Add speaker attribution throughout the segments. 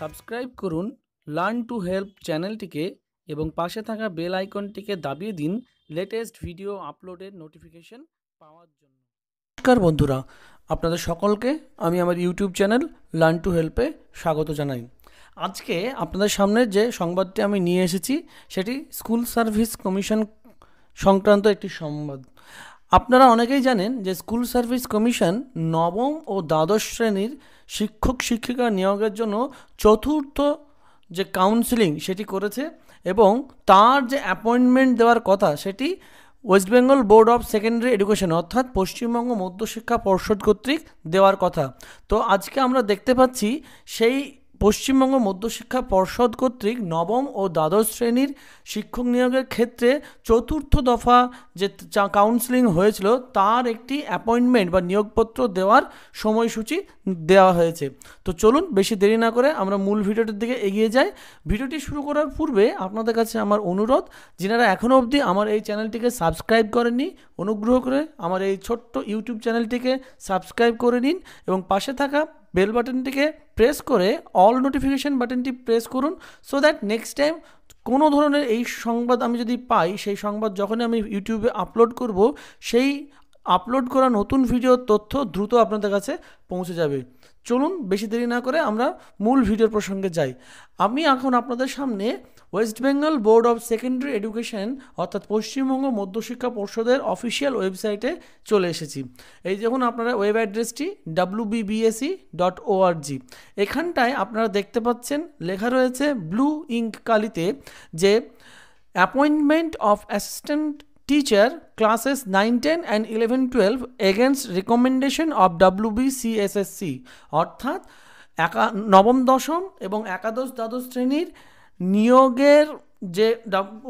Speaker 1: subscribe করুন learn to help চ্যানেলটিকে এবং পাশে থাকা বেল আইকনটিকে দাবিয়ে দিন লেটেস্ট ভিডিও আপলোডের নোটিফিকেশন পাওয়ার জন্য নমস্কার বন্ধুরা আপনাদের সকলকে আমি আমার ইউটিউব চ্যানেল লার্ন টু হেল্পে স্বাগত জানাই আজকে আপনাদের সামনে যে সংবাদটি আমি নিয়ে এসেছি সেটি স্কুল সার্ভিস কমিশন সংক্রান্ত একটি সংবাদ আপনারা অনেকেই জানেন যে স্কুল সার্ভিস কমিশন নবম ও দ্বাদশ শ্রেণীর শিক্ষক শিক্ষিকা নিয়োগের জন্য চতুর্থ যে কাউন্সিলিং সেটি করেছে এবং তার যে অ্যাপয়েন্টমেন্ট দেওয়ার কথা সেটি West Bengal Board of Secondary Education অর্থাৎ পশ্চিমবঙ্গ মধ্যশিক্ষা পর্ষদ কর্তৃক দেওয়ার কথা তো আজকে আমরা দেখতে পাচ্ছি সেই পশ্চিমবঙ্গ মধ্যশিক্ষা পর্ষদ কর্তৃক নবম ও দ্বাদশ শ্রেণীর শিক্ষক নিয়োগের ক্ষেত্রে চতুর্থ দফা যে কাউন্সিলিং হয়েছিল তার একটি অ্যাপয়েন্টমেন্ট বা নিয়োগপত্র দেওয়ার সময়সূচি দেওয়া হয়েছে তো চলুন বেশি দেরি না করে আমরা মূল ভিডিওটির দিকে এগিয়ে যাই ভিডিওটি শুরু করার পূর্বে আপনাদের কাছে আমার অনুরোধ যিনারা এখনও অবধি আমার এই চ্যানেলটিকে সাবস্ক্রাইব করেননি অনুগ্রহ করে আমার এই ছোট্ট ইউটিউব চ্যানেলটিকে সাবস্ক্রাইব করে নিন এবং পাশে থাকা বেল বাটনটিকে প্রেস করে অল নোটিফিকেশান বাটনটি প্রেস করুন সো দ্যাট নেক্সট টাইম কোনো ধরনের এই সংবাদ আমি যদি পাই সেই সংবাদ যখনই আমি ইউটিউবে আপলোড করব সেই আপলোড করা নতুন ভিডিওর তথ্য দ্রুত আপনাদের কাছে পৌঁছে যাবে চলুন বেশি দেরি না করে আমরা মূল ভিডিওর প্রসঙ্গে যাই আমি এখন আপনাদের সামনে West Bengal Board of Secondary Education অর্থাৎ পশ্চিমবঙ্গ মধ্যশিক্ষা পর্ষদের অফিসিয়াল ওয়েবসাইটে চলে এসেছি এই দেখুন আপনারা ওয়েব অ্যাড্রেসটি ডাব্লু বিবিএসি ডট ওআরজি এখানটায় আপনারা দেখতে পাচ্ছেন লেখা রয়েছে ব্লু ইঙ্ক কালিতে যে appointment of assistant teacher classes 9 10 and 11 12 against recommendation of WBCSSC অর্থাৎ নবম দশম এবং একাদশ দ্বাদশ শ্রেণীর নিয়োগের যে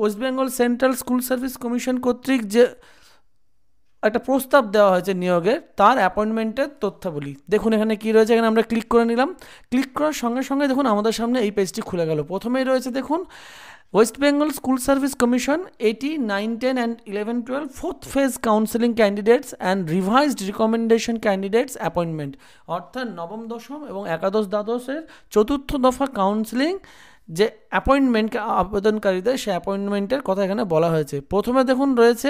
Speaker 1: West Bengal Central School Service Commission কর্তৃক যে একটা প্রস্তাব দেওয়া হয়েছে নিয়োগের তার অ্যাপয়েন্টমেন্টের তথ্যাবলী দেখুন এখানে কি রয়েছে এখানে আমরা ক্লিক করে নিলাম ক্লিক করার সঙ্গে সঙ্গে দেখুন আমাদের সামনে এই পেজটি খুলে গেল প্রথমেই রয়েছে দেখুন West Bengal School Service Commission এইটি nine ten and eleven twelve fourth phase counselling candidates and revised recommendation candidates appointment অর্থাৎ নবম দশম এবং একাদশ দ্বাদশের চতুর্থ দফা কাউন্সেলিং যে অ্যাপয়েন্টমেন্ট আবেদনকারীদের সে অ্যাপয়েন্টমেন্টের কথা এখানে বলা হয়েছে প্রথমে দেখুন রয়েছে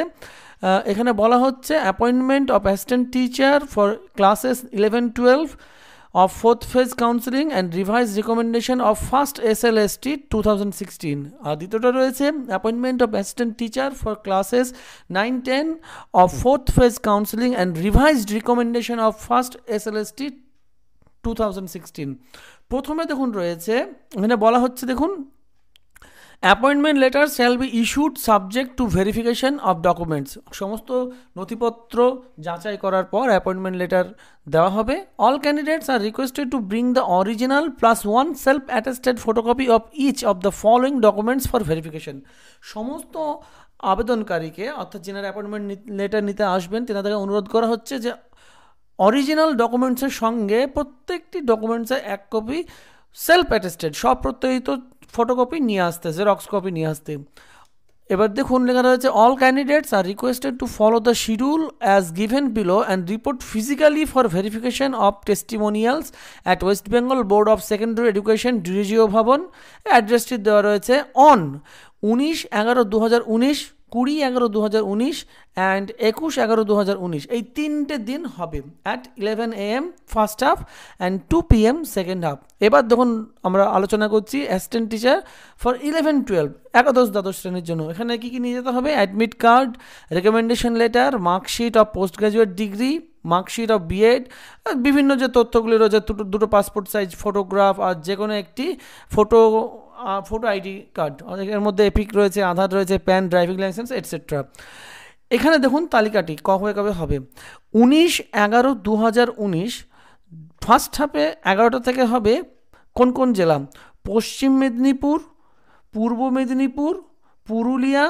Speaker 1: এখানে বলা হচ্ছে appointment of assistant teacher for classes eleven twelve of fourth phase counselling and revise recommendation of first S L S T two thousand sixteen আর দ্বিতীয়টা রয়েছে appointment of assistant teacher for classes nine ten of fourth phase counselling and revised recommendation of first S L S T sixteen প্রথমে দেখুন রয়েছে এখানে বলা হচ্ছে দেখুন appointment letter shall be issued subject to verification of documents সমস্ত নথিপত্র যাচাই করার পর অ্যাপয়েন্টমেন্ট লেটার দেওয়া হবে all candidates are requested to bring the original plus one self attested photocopy of each of the following documents for verification সমস্ত আবেদনকারীকে অর্থাৎ যেনার অ্যাপয়েন্টমেন্ট লেটার নিতে আসবেন তেনাদেরকে অনুরোধ করা হচ্ছে যে অরিজিনাল ডকুমেন্টসের সঙ্গে প্রত্যেকটি ডকুমেন্টসের এক কপি সেলফ অ্যাটেস্টেড সব প্রত্যয়িত ফটোকপি নিয়ে আসতে জেরক্স কপি নিয়ে আসতে এবার দেখুন লেখা রয়েছে all candidates are requested to follow the schedule as given below and report physically for verification of testimonials at West Bengal Board of Secondary Education Derozio Bhavan অ্যাড্রেসটি দেওয়া রয়েছে অন উনিশ এগারো দু হাজার উনিশ কুড়ি এগারো দু হাজার উনিশ অ্যান্ড একুশ এগারো দু হাজার উনিশ এই তিনটে দিন হবে at eleven A M first half and two P M second half এবার যখন আমরা আলোচনা করছি assistant teacher for eleven twelve একাদশ দ্বাদশ শ্রেণীর জন্য এখানে কী কী নিয়ে যেতে হবে admit card recommendation letter marksheet of post graduate degree marksheet of BEd বিভিন্ন যে তথ্যগুলি রয়েছে দুটো দুটো পাসপোর্ট সাইজ ফটোগ্রাফ আর যে কোনো একটি ফটো ফটো আইডি কার্ড অনেকের মধ্যে এপিক রয়েছে আধার রয়েছে প্যান ড্রাইভিং লাইসেন্স এটসেট্রা এখানে দেখুন তালিকাটি কবে কবে হবে উনিশ এগারো দু হাজার উনিশ ফার্স্ট হাফে এগারোটা থেকে হবে কোন কোন জেলা পশ্চিম মেদিনীপুর পূর্ব মেদিনীপুর পুরুলিয়া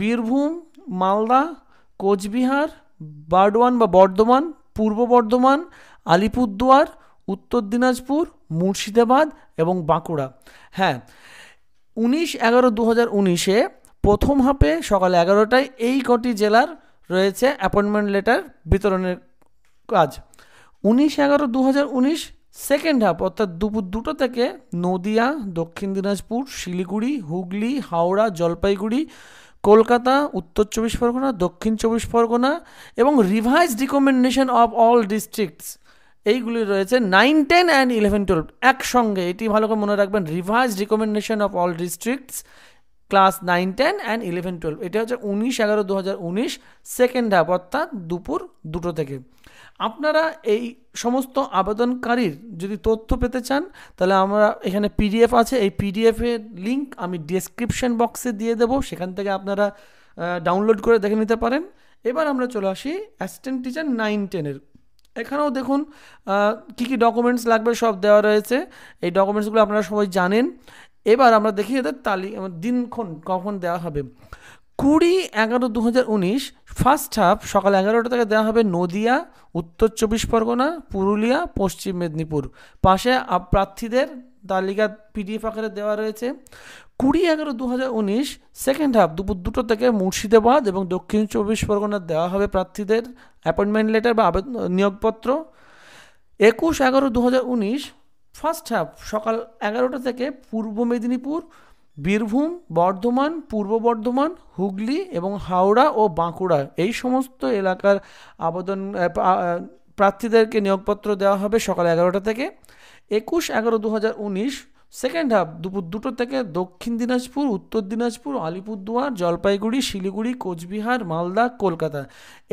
Speaker 1: বীরভূম মালদা কোচবিহার বার্ডওয়ান বা বর্ধমান পূর্ব বর্ধমান আলিপুরদুয়ার উত্তর দিনাজপুর মুর্শিদাবাদ এবং বাঁকুড়া হ্যাঁ উনিশ এগারো দু হাজার উনিশে প্রথম হাফে সকাল এগারোটায় এই কটি জেলার রয়েছে অ্যাপয়েন্টমেন্ট লেটার বিতরণের কাজ উনিশ এগারো দু হাজার উনিশ সেকেন্ড হাফ অর্থাৎ দুপুর দুটো থেকে নদিয়া দক্ষিণ দিনাজপুর শিলিগুড়ি হুগলি হাওড়া জলপাইগুড়ি কলকাতা উত্তর চব্বিশ পরগনা দক্ষিণ চব্বিশ পরগনা এবং revise recommendation of all districts এইগুলি রয়েছে nine ten and eleven twelve একসঙ্গে এটি ভালো করে মনে রাখবেন revise recommendation of all districts class nine ten and eleven twelve এটা হচ্ছে উনিশ এগারো দু হাজার উনিশ সেকেন্ড হাফ অর্থাৎ দুপুর দুটো থেকে আপনারা এই সমস্ত আবেদনকারীর যদি তথ্য পেতে চান তাহলে আমরা এখানে পিডিএফ আছে এই পিডিএফের লিঙ্ক আমি ডিসক্রিপশন বক্সে দিয়ে দেবো সেখান থেকে আপনারা ডাউনলোড করে দেখে নিতে পারেন এবার আমরা চলে আসি অ্যাসিস্ট্যান্ট টিচার নাইন টেনের এখানেও দেখুন কি কি ডকুমেন্টস লাগবে সব দেওয়া রয়েছে এই ডকুমেন্টসগুলো আপনারা সবাই জানেন এবার আমরা দেখি এদের তালি দিনক্ষণ কখন দেওয়া হবে কুড়ি এগারো দু হাজার উনিশ ফার্স্ট হাফ সকাল এগারোটা থেকে দেওয়া হবে নদিয়া উত্তর চব্বিশ পরগনা পুরুলিয়া পশ্চিম মেদিনীপুর পাশে প্রার্থীদের তালিকা পিডিএফ আকারে দেওয়া রয়েছে কুড়ি এগারো দু হাজার উনিশ সেকেন্ড হাফ দুপুর দুটো থেকে মুর্শিদাবাদ এবং দক্ষিণ চব্বিশ পরগনা দেওয়া হবে প্রার্থীদের অ্যাপয়েন্টমেন্ট লেটার বা আবেদন নিয়োগপত্র একুশ এগারো দু হাজার উনিশ ফার্স্ট হাফ সকাল এগারোটা থেকে পূর্ব মেদিনীপুর বীরভূম বর্ধমান পূর্ব বর্ধমান হুগলি এবং হাওড়া ও বাঁকুড়া এই সমস্ত এলাকার আবেদন প্রার্থীদেরকে নিয়োগপত্র দেওয়া হবে সকাল এগারোটা থেকে একুশ এগারো দু হাজার উনিশ সেকেন্ড হাফ দুপুর দুটো থেকে দক্ষিণ দিনাজপুর উত্তর দিনাজপুর আলিপুরদুয়ার জলপাইগুড়ি শিলিগুড়ি কোচবিহার মালদা কলকাতা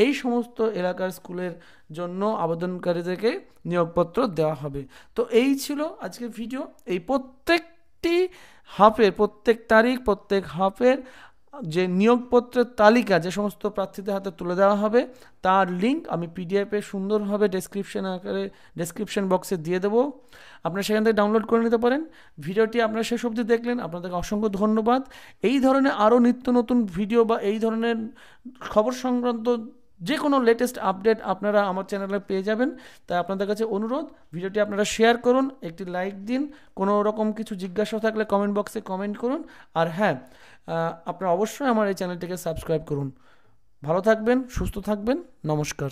Speaker 1: এই সমস্ত এলাকার স্কুলের জন্য আবেদনকারীদেরকে নিয়োগপত্র দেওয়া হবে তো এই ছিল আজকের ভিডিও এই প্রত্যেকটি হাফের প্রত্যেক তারিখ প্রত্যেক হাফের যে নিয়োগপত্রের তালিকা যে সমস্ত প্রার্থীদের হাতে তুলে দেওয়া হবে তার লিঙ্ক আমি পিডিএফে সুন্দরভাবে ডেসক্রিপশন আকারে ডেসক্রিপশন বক্সে দিয়ে দেবো আপনারা সেখান থেকে ডাউনলোড করে নিতে পারেন ভিডিওটি আপনারা শেষ অবধি দেখলেন আপনাদেরকে অসংখ্য ধন্যবাদ এই ধরনের আরও নিত্য নতুন ভিডিও বা এই ধরনের খবর সংক্রান্ত যে কোনো লেটেস্ট আপডেট আপনারা আমার চ্যানেলে পেয়ে যাবেন তাই আপনাদের কাছে অনুরোধ ভিডিওটি আপনারা শেয়ার করুন একটি লাইক দিন কোনো রকম কিছু জিজ্ঞাসা থাকলে কমেন্ট বক্সে কমেন্ট করুন আর হ্যাঁ আপনারা অবশ্যই আমার এই চ্যানেলটিকে সাবস্ক্রাইব করুন ভালো থাকবেন সুস্থ থাকবেন নমস্কার